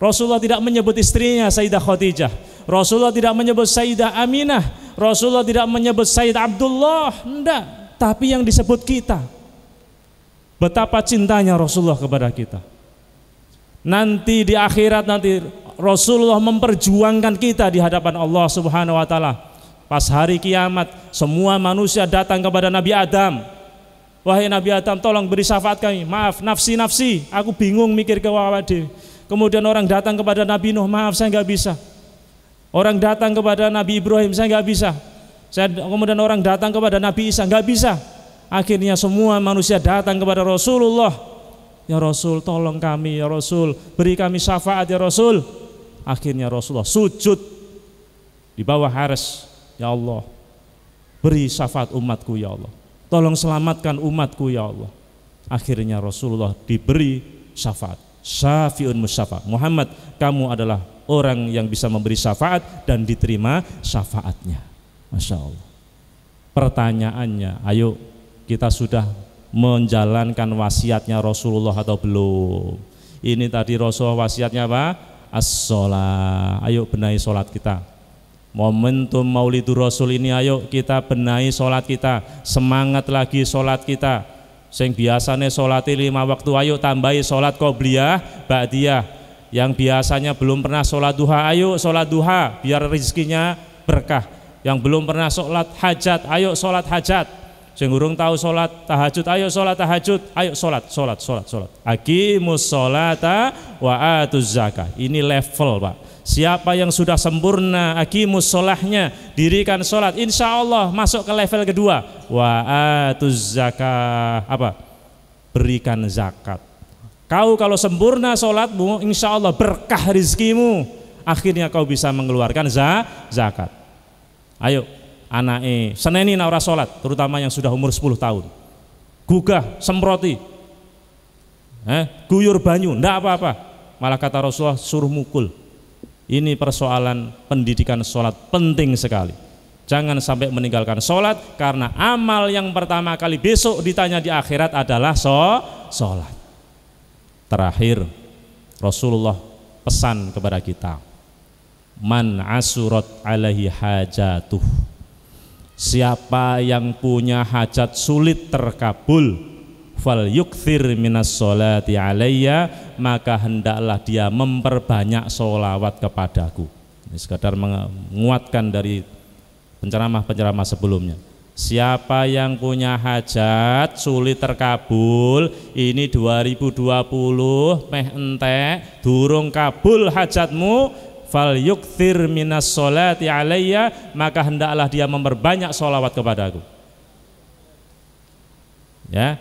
Rasulullah tidak menyebut istrinya Sayyidah Khadijah. Rasulullah tidak menyebut Sayyidah Aminah. Rasulullah tidak menyebut Sayyidah Abdullah. Tidak. Tapi yang disebut kita. Betapa cintanya Rasulullah kepada kita. Nanti di akhirat nanti Rasulullah memperjuangkan kita di hadapan Allah Subhanahu wa taala. Pas hari kiamat semua manusia datang kepada Nabi Adam Wahai Nabi Adam, tolong beri syafaat kami. Maaf, nafsi-nafsi, aku bingung mikir ke wawade Kemudian orang datang kepada Nabi Nuh, maaf saya nggak bisa. Orang datang kepada Nabi Ibrahim, saya nggak bisa. Saya, kemudian orang datang kepada Nabi Isa, nggak bisa. Akhirnya semua manusia datang kepada Rasulullah. Ya Rasul, tolong kami ya Rasul, beri kami syafaat ya Rasul. Akhirnya Rasulullah sujud di bawah haris Ya Allah, beri syafaat umatku ya Allah tolong selamatkan umatku ya Allah akhirnya Rasulullah diberi syafaat syafiun musyafa Muhammad kamu adalah orang yang bisa memberi syafaat dan diterima syafaatnya Masya Allah pertanyaannya ayo kita sudah menjalankan wasiatnya Rasulullah atau belum ini tadi Rasulullah wasiatnya apa? as ayo benahi sholat kita Momentum Maulidur Rasul ini ayo kita benahi sholat kita, semangat lagi sholat kita. Sing biasanya sholat lima waktu ayo tambahi sholat qobliyah, ba'diyah. Yang biasanya belum pernah sholat duha ayo sholat duha biar rezekinya berkah. Yang belum pernah sholat hajat ayo sholat hajat. Sing urung tahu sholat tahajud ayo sholat tahajud ayo sholat sholat sholat sholat. Akimus sholata wa atuz zakah. Ini level pak Siapa yang sudah sempurna akimu solahnya dirikan solat, insya Allah masuk ke level kedua. Wa atuz zakah apa? Berikan zakat. Kau kalau sempurna solatmu, insya Allah berkah rizkimu. Akhirnya kau bisa mengeluarkan za zakat. Ayo, anak eh, seneni naura solat, terutama yang sudah umur 10 tahun. Gugah, semproti, eh, guyur banyu, ndak apa-apa. Malah kata Rasulullah suruh mukul ini persoalan pendidikan sholat penting sekali. Jangan sampai meninggalkan sholat karena amal yang pertama kali besok ditanya di akhirat adalah sholat. Terakhir Rasulullah pesan kepada kita Man asurat alaihi hajatuh Siapa yang punya hajat sulit terkabul fal yukthir minas sholati alaiya maka hendaklah dia memperbanyak sholawat kepadaku ini sekadar menguatkan dari penceramah-penceramah sebelumnya Siapa yang punya hajat sulit terkabul ini 2020 meh ente durung kabul hajatmu fal yukthir minas sholati alaiya maka hendaklah dia memperbanyak sholawat kepadaku ya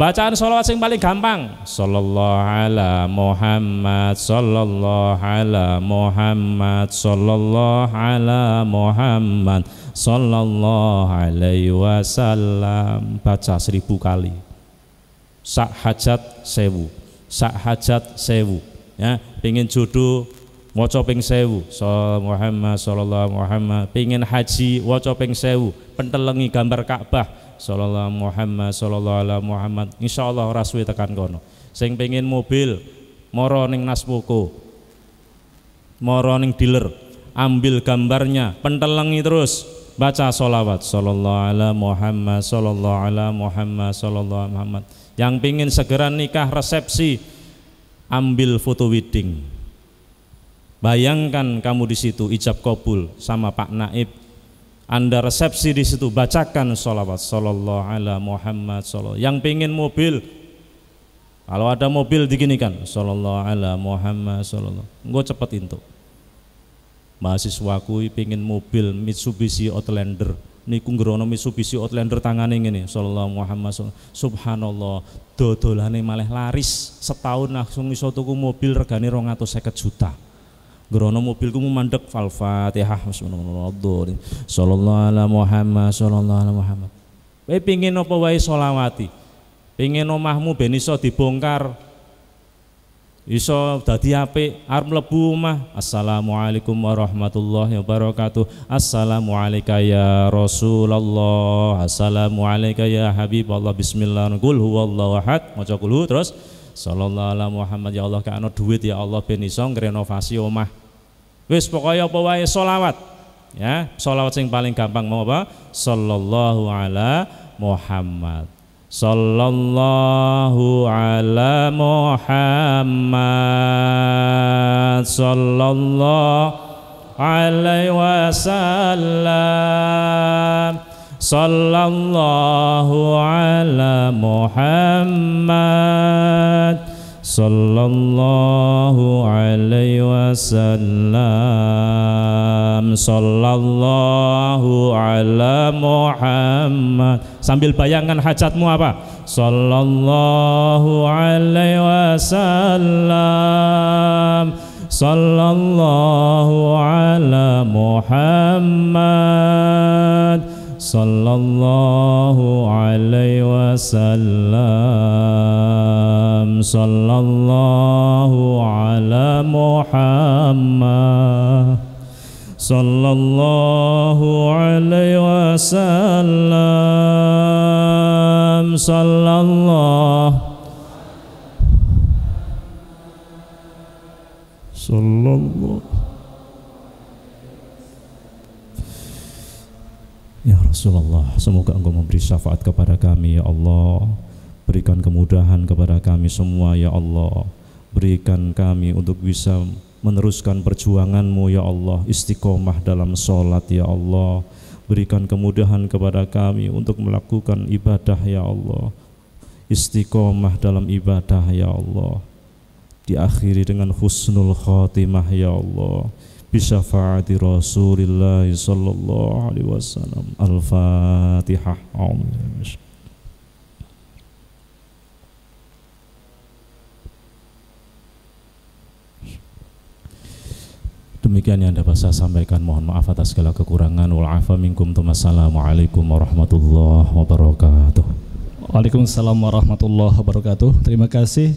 Bacaan sholawat yang paling gampang. Sallallahu ala Muhammad, sallallahu ala Muhammad, sallallahu ala Muhammad, sallallahu alaihi wasallam. Baca seribu kali. Sak hajat sewu, sak hajat sewu. Ya, pengen jodoh waca ping sewu, sallallahu Muhammad sallallahu Muhammad pengin haji waca ping sewu, pentelengi gambar Ka'bah sallallahu Muhammad sallallahu Allah Muhammad insyaallah ora suwe tekan kono sing pengin mobil moro ning Naspoko moro ning dealer ambil gambarnya pentelengi terus baca solawat sallallahu ala Muhammad sallallahu ala Muhammad sallallahu Muhammad yang pingin segera nikah resepsi ambil foto wedding Bayangkan kamu di situ ijab kabul sama Pak Naib. Anda resepsi di situ bacakan sholawat sallallahu ala Muhammad sallallahu. Yang pingin mobil kalau ada mobil diginikan sallallahu ala Muhammad sallallahu. Gue cepet itu. Mahasiswaku pingin mobil Mitsubishi Outlander. Niku ngerono Mitsubishi Outlander tangane ngene sallallahu Muhammad sallallahu. Subhanallah, dodolane malah laris. Setahun langsung iso tuku mobil regane 250 juta Gerono mobilku mandek Al-Fatihah ya, Bismillahirrahmanirrahim. Sallallahu ala Muhammad sallallahu ala Muhammad. Kowe pengin apa wae solawati. Pengin omahmu ben iso dibongkar. Iso dadi apik, arm mlebu omah. Assalamualaikum warahmatullahi wabarakatuh. Assalamualaikum ya Rasulullah. Assalamualaikum ya Habiballah. Bismillah. Qul huwallahu ahad. Maca terus sallallahu ala Muhammad ya Allah kak duit ya Allah ben iso omah Wis pokoknya apa wae solawat. Ya, solawat sing paling gampang mau apa? Sallallahu ala Muhammad. Sallallahu ala Muhammad. Sallallahu alaihi wasallam sallallahu ala Muhammad sallallahu alaihi wasallam sallallahu ala Muhammad sambil bayangkan hajatmu apa sallallahu alaihi wasallam sallallahu ala Muhammad صلى الله عليه وسلم صلى الله على محمد صلى الله عليه وسلم صلى الله صلى الله Rasulullah semoga engkau memberi syafaat kepada kami ya Allah berikan kemudahan kepada kami semua ya Allah berikan kami untuk bisa meneruskan perjuanganmu ya Allah istiqomah dalam sholat ya Allah berikan kemudahan kepada kami untuk melakukan ibadah ya Allah istiqomah dalam ibadah ya Allah diakhiri dengan husnul khotimah ya Allah bisyafaati Rasulillah sallallahu alaihi wasallam. Al-Fatihah. Demikian yang dapat saya sampaikan. Mohon maaf atas segala kekurangan. Walafa minkum tumassalamualaikum warahmatullahi wabarakatuh. Waalaikumsalam warahmatullahi wabarakatuh. Terima kasih.